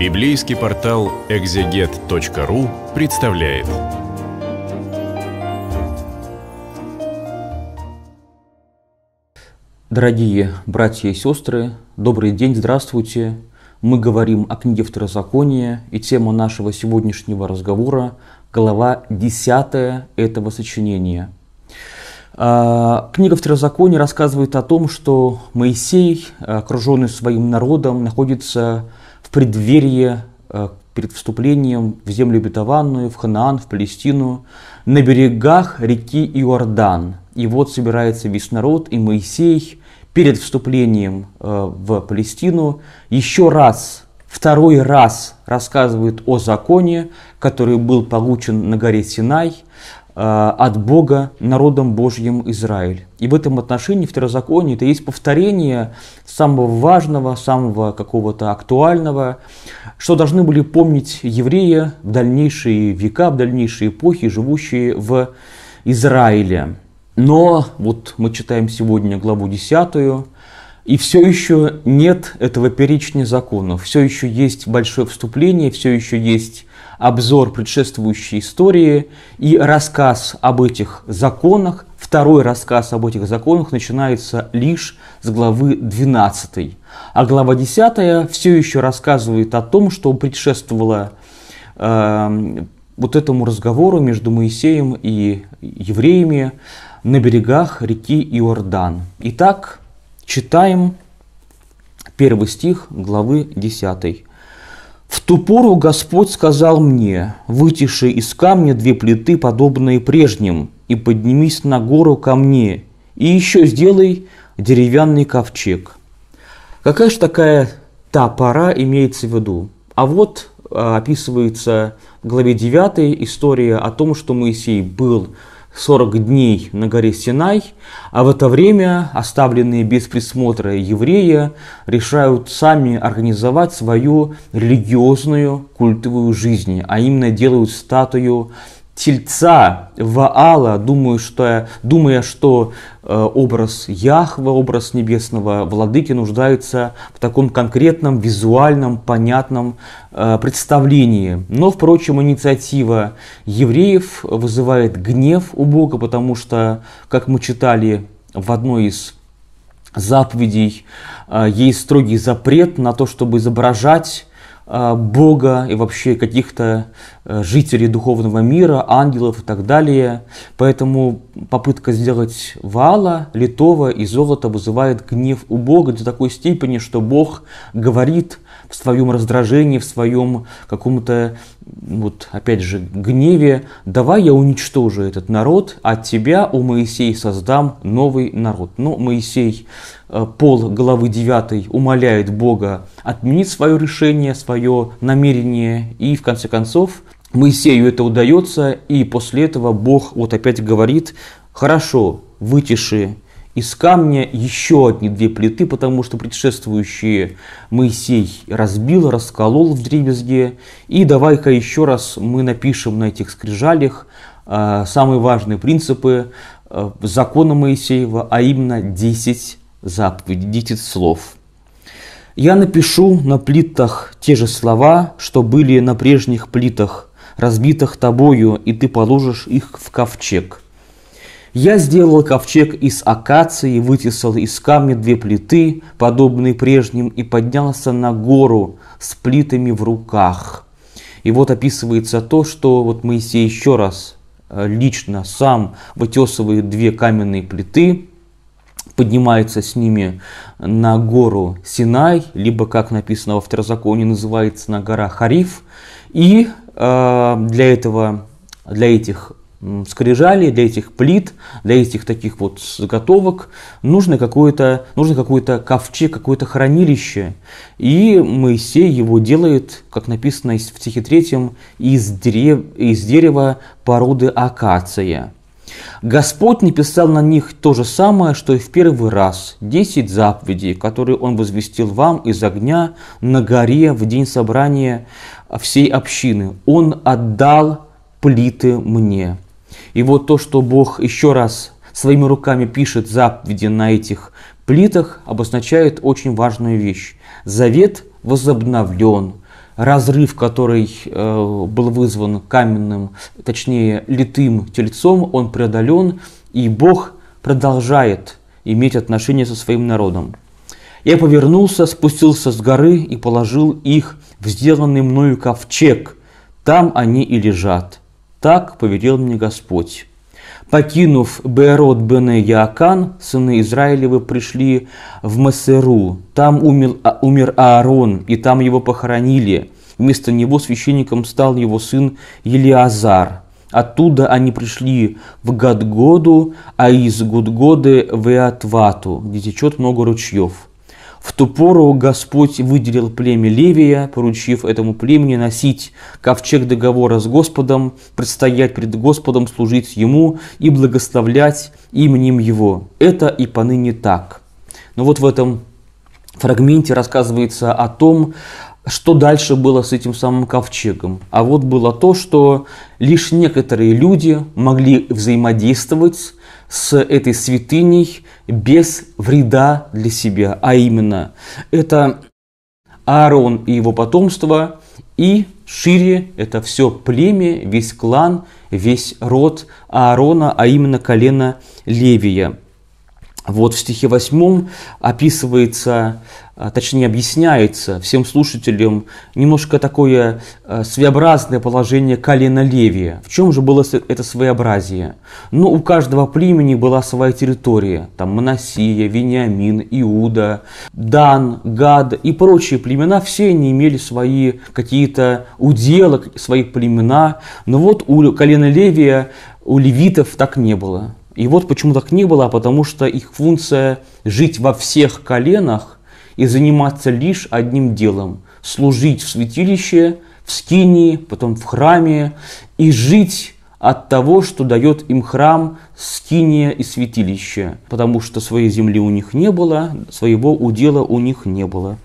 Библейский портал экзегет.ру представляет. Дорогие братья и сестры, добрый день, здравствуйте. Мы говорим о книге Второзакония, и тема нашего сегодняшнего разговора – глава 10 этого сочинения. А, книга Второзакония рассказывает о том, что Моисей, окруженный своим народом, находится в в преддверии э, перед вступлением в землю обетованную, в Ханаан, в Палестину, на берегах реки Иордан. И вот собирается весь народ, и Моисей перед вступлением э, в Палестину еще раз, второй раз рассказывает о законе, который был получен на горе Синай, Э, от Бога народом Божьим Израиль. И в этом отношении в второзаконие это есть повторение самого важного, самого какого-то актуального, что должны были помнить евреи в дальнейшие века, в дальнейшие эпохи, живущие в Израиле. Но вот мы читаем сегодня главу 10, и все еще нет этого перечня законов, все еще есть большое вступление, все еще есть обзор предшествующей истории и рассказ об этих законах. Второй рассказ об этих законах начинается лишь с главы 12. А глава 10 все еще рассказывает о том, что предшествовало э, вот этому разговору между Моисеем и евреями на берегах реки Иордан. Итак, читаем первый стих главы 10. В ту пору Господь сказал мне, вытиши из камня две плиты, подобные прежним, и поднимись на гору ко мне, и еще сделай деревянный ковчег. Какая же такая та пора имеется в виду? А вот э, описывается в главе 9 история о том, что Моисей был 40 дней на горе Синай, а в это время оставленные без присмотра евреи решают сами организовать свою религиозную культовую жизнь, а именно делают статую Тельца, Ваала, думаю, что, думая, что э, образ Яхва, образ небесного владыки нуждается в таком конкретном, визуальном, понятном э, представлении. Но, впрочем, инициатива евреев вызывает гнев у Бога, потому что, как мы читали в одной из заповедей, э, есть строгий запрет на то, чтобы изображать а, Бога и вообще каких-то э, жителей духовного мира, ангелов и так далее. Поэтому попытка сделать вала, литого и золото вызывает гнев у Бога до такой степени, что Бог говорит – в своем раздражении, в своем каком-то, вот опять же, гневе, давай я уничтожу этот народ, от а тебя, у Моисея создам новый народ. Но Моисей, э, пол главы 9, умоляет Бога отменить свое решение, свое намерение, и в конце концов Моисею это удается, и после этого Бог вот опять говорит, хорошо, вытиши из камня еще одни две плиты, потому что предшествующие Моисей разбил, расколол в дребезге. И давай-ка еще раз мы напишем на этих скрижалях э, самые важные принципы э, закона Моисеева, а именно 10 заповедей, 10 слов. Я напишу на плитах те же слова, что были на прежних плитах, разбитых тобою, и ты положишь их в ковчег я сделал ковчег из акации, вытесал из камня две плиты, подобные прежним, и поднялся на гору с плитами в руках. И вот описывается то, что вот Моисей еще раз э, лично сам вытесывает две каменные плиты, поднимается с ними на гору Синай, либо, как написано во второзаконе, называется на гора Хариф. И э, для этого, для этих скрижали, для этих плит, для этих таких вот заготовок нужно какое-то нужно какое-то ковчег, какое-то хранилище. И Моисей его делает, как написано в стихе 3, из, дерев, из дерева породы акация. Господь написал на них то же самое, что и в первый раз, десять заповедей, которые Он возвестил вам из огня на горе в день собрания всей общины. Он отдал плиты мне. И вот то, что Бог еще раз своими руками пишет заповеди на этих плитах, обозначает очень важную вещь. Завет возобновлен. Разрыв, который э, был вызван каменным, точнее литым тельцом, он преодолен, и Бог продолжает иметь отношения со своим народом. Я повернулся, спустился с горы и положил их в сделанный мною ковчег. Там они и лежат. Так повелел мне Господь. Покинув Берот Бене Яакан, сыны Израилевы пришли в Масеру. Там умер, а-, умер Аарон, и там его похоронили. Вместо него священником стал его сын Елиазар. Оттуда они пришли в Гадгоду, а из Гудгоды в Эатвату, где течет много ручьев. В ту пору Господь выделил племя Левия, поручив этому племени носить ковчег договора с Господом, предстоять пред Господом, служить Ему и благословлять именем Его. Это и поныне так. Но вот в этом фрагменте рассказывается о том, что дальше было с этим самым ковчегом. А вот было то, что лишь некоторые люди могли взаимодействовать с этой святыней без вреда для себя, а именно это Аарон и его потомство, и шире это все племя, весь клан, весь род Аарона, а именно колено Левия. Вот в стихе 8 описывается а, точнее объясняется всем слушателям немножко такое а, своеобразное положение колена левия. В чем же было это своеобразие? Ну, у каждого племени была своя территория. Там Моносия, Вениамин, Иуда, Дан, Гад и прочие племена. Все они имели свои какие-то уделы, свои племена. Но вот у колена левия, у левитов так не было. И вот почему так не было, а потому что их функция жить во всех коленах и заниматься лишь одним делом – служить в святилище, в скинии, потом в храме и жить от того, что дает им храм, скиния и святилище, потому что своей земли у них не было, своего удела у них не было.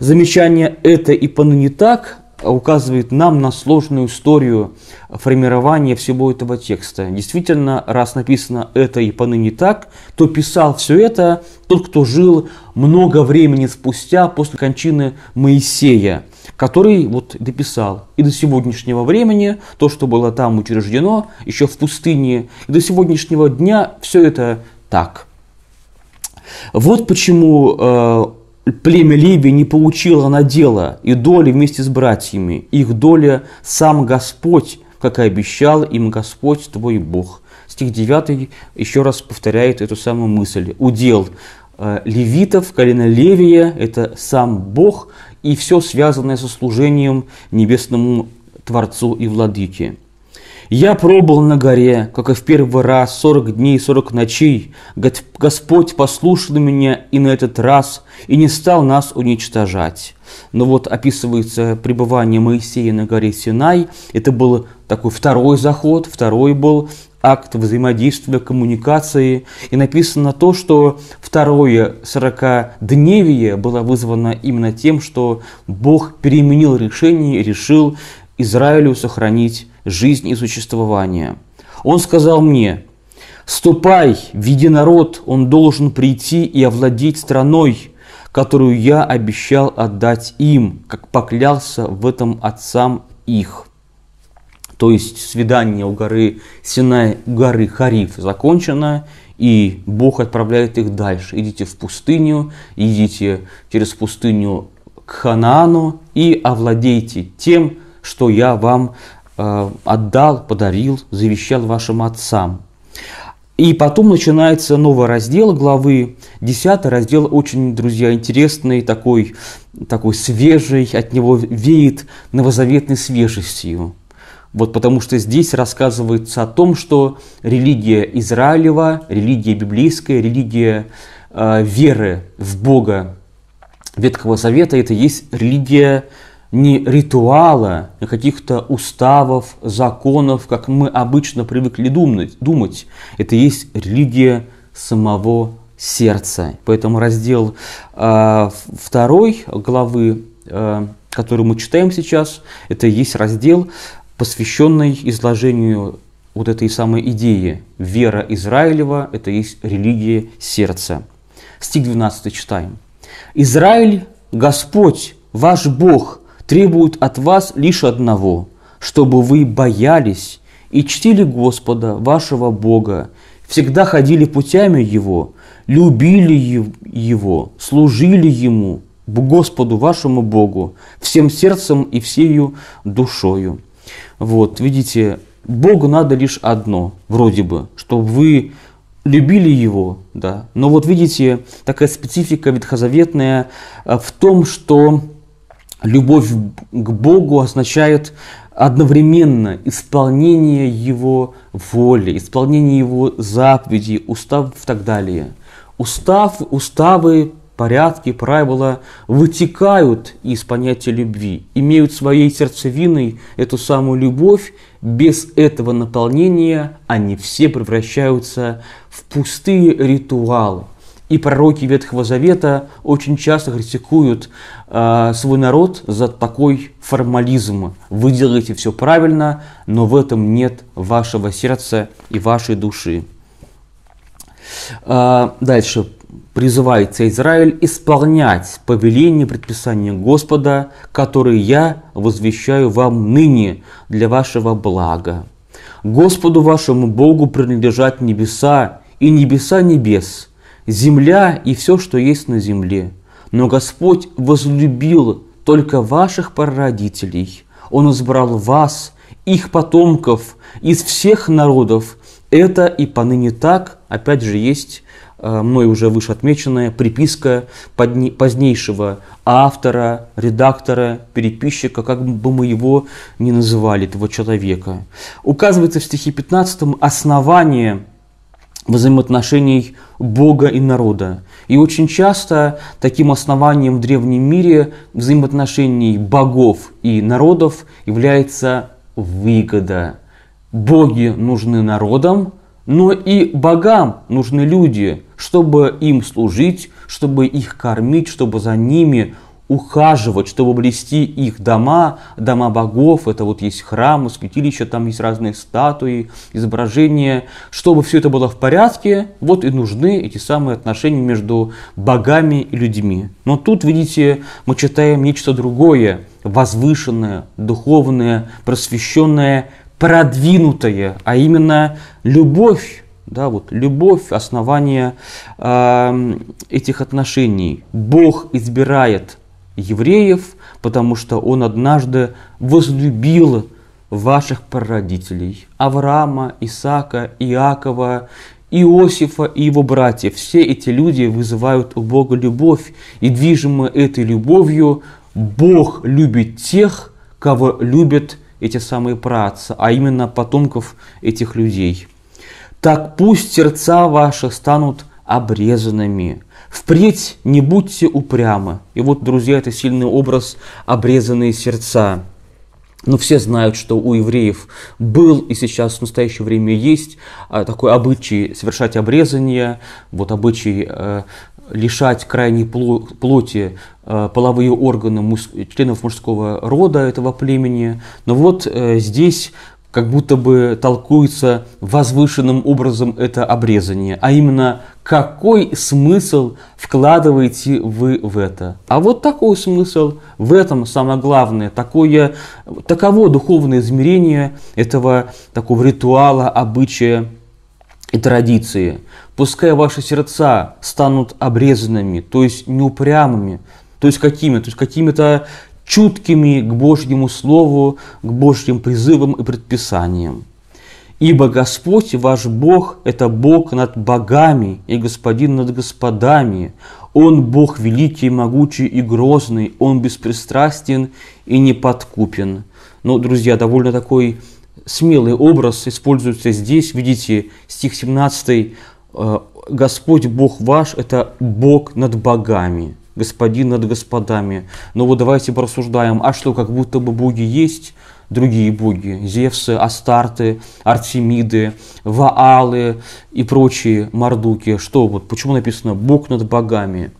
Замечание «это и поныне так» указывает нам на сложную историю формирования всего этого текста. Действительно, раз написано это и поныне так, то писал все это тот, кто жил много времени спустя после кончины Моисея, который вот дописал и до сегодняшнего времени то, что было там учреждено, еще в пустыне, и до сегодняшнего дня все это так. Вот почему э, племя Леви не получило надела и доли вместе с братьями. Их доля сам Господь, как и обещал им Господь твой Бог. Стих 9 еще раз повторяет эту самую мысль. Удел э, левитов, колено Левия – это сам Бог и все связанное со служением небесному Творцу и Владыке. Я пробовал на горе, как и в первый раз, сорок дней и сорок ночей. Господь послушал меня и на этот раз, и не стал нас уничтожать. Но ну вот описывается пребывание Моисея на горе Синай. Это был такой второй заход, второй был акт взаимодействия, коммуникации. И написано то, что второе сорокадневие было вызвано именно тем, что Бог переменил решение и решил Израилю сохранить жизнь и существование. Он сказал мне, «Ступай, веди народ, он должен прийти и овладеть страной, которую я обещал отдать им, как поклялся в этом отцам их». То есть свидание у горы Синай, горы Хариф закончено, и Бог отправляет их дальше. Идите в пустыню, идите через пустыню к Ханаану и овладейте тем, что я вам Э, отдал, подарил, завещал вашим отцам. И потом начинается новый раздел главы 10. Раздел очень, друзья, интересный, такой, такой свежий, от него веет новозаветной свежестью. Вот потому что здесь рассказывается о том, что религия Израилева, религия библейская, религия э, веры в Бога Ветхого Завета – это есть религия не ритуала, каких-то уставов, законов, как мы обычно привыкли думать. думать. Это есть религия самого сердца. Поэтому раздел э, второй главы, э, который мы читаем сейчас, это есть раздел, посвященный изложению вот этой самой идеи. Вера Израилева – это есть религия сердца. Стих 12 читаем. «Израиль – Господь, ваш Бог, требует от вас лишь одного, чтобы вы боялись и чтили Господа, вашего Бога, всегда ходили путями Его, любили Его, служили Ему, Господу, вашему Богу, всем сердцем и всею душою. Вот, видите, Богу надо лишь одно, вроде бы, чтобы вы любили его, да. Но вот видите, такая специфика ветхозаветная э, в том, что любовь к Богу означает одновременно исполнение Его воли, исполнение Его заповедей, устав и так далее. Устав, уставы, порядки, правила вытекают из понятия любви, имеют своей сердцевиной эту самую любовь. Без этого наполнения они все превращаются в пустые ритуалы – и пророки Ветхого Завета очень часто критикуют э, свой народ за такой формализм. Вы делаете все правильно, но в этом нет вашего сердца и вашей души. Э, дальше призывается Израиль исполнять повеление и предписание Господа, которые я возвещаю вам ныне для вашего блага. Господу вашему Богу принадлежат небеса и небеса небес – земля и все, что есть на земле. Но Господь возлюбил только ваших прародителей. Он избрал вас, их потомков, из всех народов. Это и поныне так, опять же, есть э, мной уже выше отмеченная приписка позднейшего автора, редактора, переписчика, как бы мы его ни называли, этого человека. Указывается в стихе 15 основание взаимоотношений Бога и народа. И очень часто таким основанием в древнем мире взаимоотношений богов и народов является выгода. Боги нужны народам, но и богам нужны люди, чтобы им служить, чтобы их кормить, чтобы за ними ухаживать, чтобы блести их дома, дома богов, это вот есть храмы, святилища, там есть разные статуи, изображения. Чтобы все это было в порядке, вот и нужны эти самые отношения между богами и людьми. Но тут, видите, мы читаем нечто другое, возвышенное, духовное, просвещенное, продвинутое, а именно любовь да, вот любовь, основание э, этих отношений. Бог избирает евреев, потому что он однажды возлюбил ваших прародителей, Авраама, Исаака, Иакова, Иосифа и его братьев. Все эти люди вызывают у Бога любовь, и движимы этой любовью Бог любит тех, кого любят эти самые працы, а именно потомков этих людей. Так пусть сердца ваши станут обрезанными, Впредь не будьте упрямы. И вот, друзья, это сильный образ обрезанные сердца. Но ну, все знают, что у евреев был и сейчас в настоящее время есть а, такой обычай совершать обрезание, вот обычай э, лишать крайней плоти э, половые органы членов мужского рода этого племени. Но вот э, здесь как будто бы толкуется возвышенным образом это обрезание, а именно какой смысл вкладываете вы в это. А вот такой смысл, в этом самое главное, такое, таково духовное измерение этого такого ритуала, обычая и традиции. Пускай ваши сердца станут обрезанными, то есть неупрямыми, то есть какими? То есть какими-то чуткими к Божьему Слову, к Божьим призывам и предписаниям. Ибо Господь ваш Бог – это Бог над богами и Господин над господами. Он Бог великий, могучий и грозный, Он беспристрастен и неподкупен. Ну, друзья, довольно такой смелый образ используется здесь. Видите, стих 17 «Э, «Господь Бог ваш – это Бог над богами» господин над господами. Но ну вот давайте порассуждаем, а что, как будто бы боги есть, другие боги, Зевсы, Астарты, Артемиды, Ваалы и прочие мордуки. Что вот, почему написано «бог над богами»?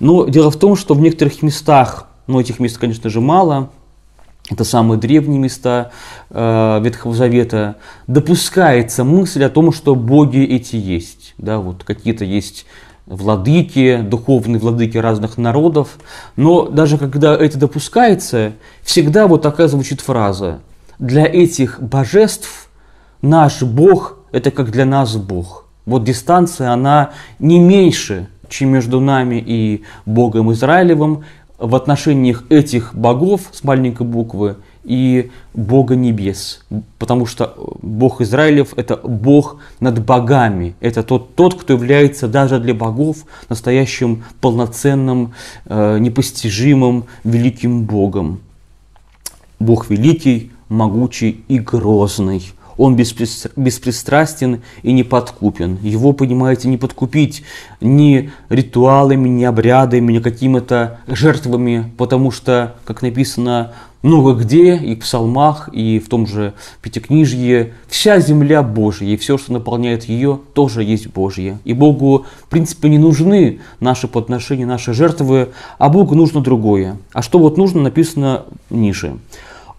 Но ну, дело в том, что в некоторых местах, ну этих мест, конечно же, мало, это самые древние места э, Ветхого Завета, допускается мысль о том, что боги эти есть. Да, вот какие-то есть владыки, духовные владыки разных народов. Но даже когда это допускается, всегда вот такая звучит фраза. Для этих божеств наш Бог – это как для нас Бог. Вот дистанция, она не меньше, чем между нами и Богом Израилевым в отношениях этих богов с маленькой буквы и Бога небес, потому что Бог Израилев – это Бог над богами, это тот, тот, кто является даже для богов настоящим полноценным, э, непостижимым великим Богом. Бог великий, могучий и грозный. Он беспристрастен и не подкупен. Его, понимаете, не подкупить ни ритуалами, ни обрядами, ни какими-то жертвами, потому что, как написано много «Ну где, и в псалмах, и в том же Пятикнижье, вся земля Божья, и все, что наполняет ее, тоже есть Божье. И Богу, в принципе, не нужны наши подношения, наши жертвы, а Богу нужно другое. А что вот нужно, написано ниже.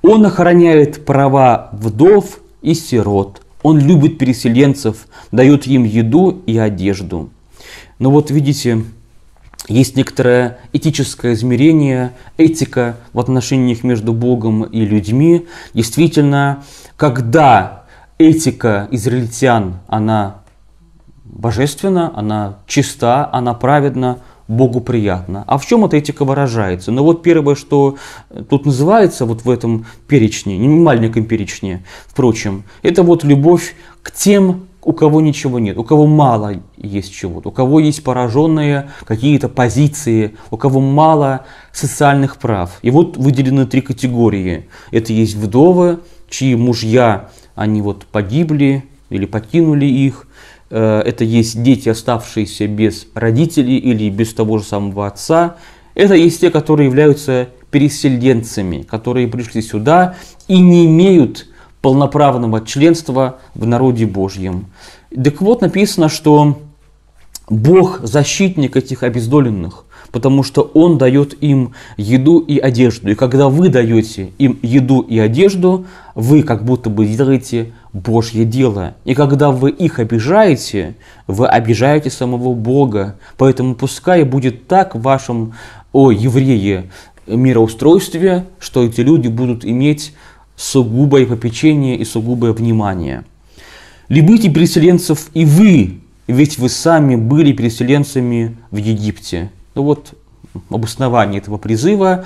Он охраняет права вдов и сирот. Он любит переселенцев, дает им еду и одежду. Но вот видите, есть некоторое этическое измерение, этика в отношениях между Богом и людьми. Действительно, когда этика израильтян, она божественна, она чиста, она праведна, Богу приятно. А в чем эта этика выражается? Ну вот первое, что э, тут называется вот в этом перечне, не маленьком перечне, впрочем, это вот любовь к тем, у кого ничего нет, у кого мало есть чего-то, у кого есть пораженные какие-то позиции, у кого мало социальных прав. И вот выделены три категории. Это есть вдовы, чьи мужья, они вот погибли или покинули их, Э, это есть дети, оставшиеся без родителей или без того же самого отца. Это есть те, которые являются переселенцами, которые пришли сюда и не имеют полноправного членства в народе Божьем. Так вот, написано, что Бог защитник этих обездоленных, потому что Он дает им еду и одежду. И когда вы даете им еду и одежду, вы как будто бы делаете Божье дело. И когда вы их обижаете, вы обижаете самого Бога. Поэтому пускай будет так в вашем, о, евреи, мироустройстве, что эти люди будут иметь сугубое попечение и сугубое внимание. «Любите переселенцев и вы, ведь вы сами были переселенцами в Египте». Ну вот обоснование этого призыва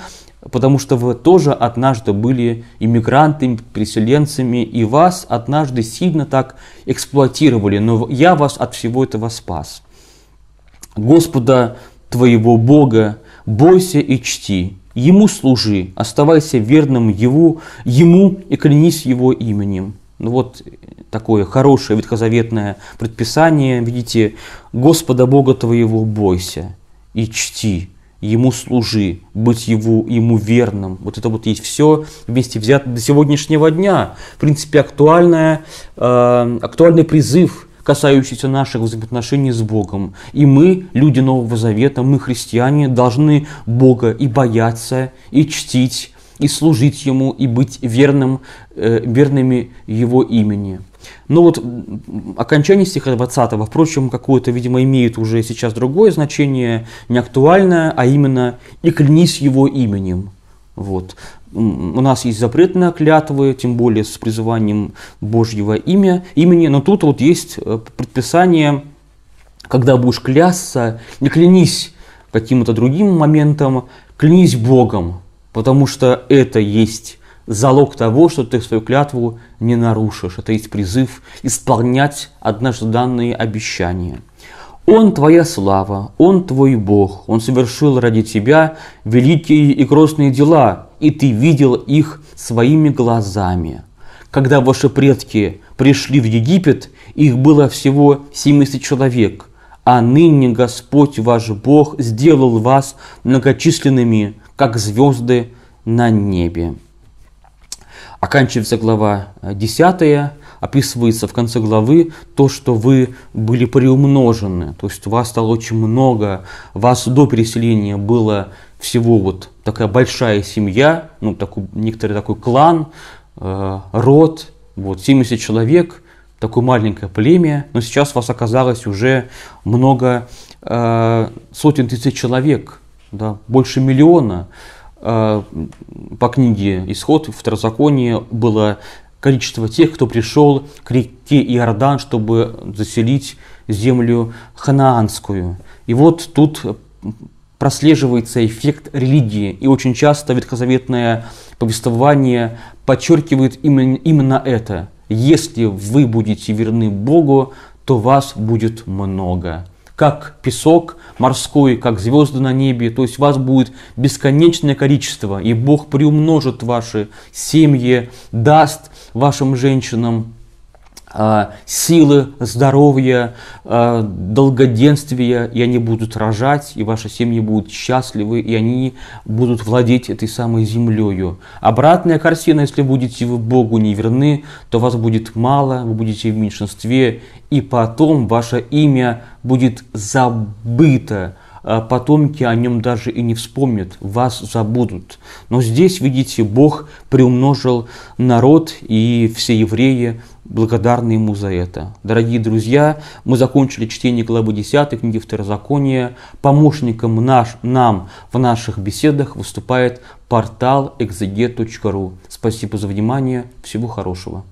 потому что вы тоже однажды были иммигрантами, переселенцами, и вас однажды сильно так эксплуатировали, но я вас от всего этого спас. Господа твоего Бога бойся и чти, Ему служи, оставайся верным Его, Ему и клянись Его именем. Ну вот такое хорошее ветхозаветное предписание, видите, Господа Бога твоего бойся и чти, ему служи, быть его, ему верным. Вот это вот есть все вместе взято до сегодняшнего дня. В принципе, актуальная, э, актуальный призыв, касающийся наших взаимоотношений с Богом. И мы, люди Нового Завета, мы, христиане, должны Бога и бояться, и чтить, и служить Ему, и быть верным, э, верными Его имени. Но ну вот окончание стиха 20, впрочем, какое-то, видимо, имеет уже сейчас другое значение, не актуальное, а именно «и клянись его именем». Вот. У нас есть запрет на клятвы, тем более с призыванием Божьего имя, имени, но тут вот есть э, предписание, когда будешь клясться, не клянись каким-то другим моментом, клянись Богом, потому что это есть залог того, что ты свою клятву не нарушишь. Это есть призыв исполнять однажды данные обещания. Он твоя слава, Он твой Бог, Он совершил ради тебя великие и грозные дела, и ты видел их своими глазами. Когда ваши предки пришли в Египет, их было всего 70 человек, а ныне Господь ваш Бог сделал вас многочисленными, как звезды на небе. Оканчивается глава 10, э, описывается в конце главы то, что вы были приумножены, то есть вас стало очень много, вас до переселения было всего вот такая большая семья, ну, такой, некоторый такой клан, э, род, вот, 70 человек, такое маленькое племя, но сейчас вас оказалось уже много э, сотен тысяч человек, да, больше миллиона, а, по книге «Исход» в Второзаконии было количество тех, кто пришел к реке Иордан, чтобы заселить землю ханаанскую. И вот тут прослеживается эффект религии, и очень часто ветхозаветное повествование подчеркивает именно, именно это. Если вы будете верны Богу, то вас будет много как песок морской, как звезды на небе. То есть вас будет бесконечное количество, и Бог приумножит ваши семьи, даст вашим женщинам а, силы, здоровья, а, долгоденствия, и они будут рожать, и ваши семьи будут счастливы, и они будут владеть этой самой землею. Обратная картина, если будете вы Богу не верны, то вас будет мало, вы будете в меньшинстве, и потом ваше имя будет забыто а, потомки о нем даже и не вспомнят, вас забудут. Но здесь, видите, Бог приумножил народ и все евреи благодарны ему за это. Дорогие друзья, мы закончили чтение главы 10 книги Второзакония. Помощником наш, нам в наших беседах выступает портал exeget.ru. Спасибо за внимание. Всего хорошего.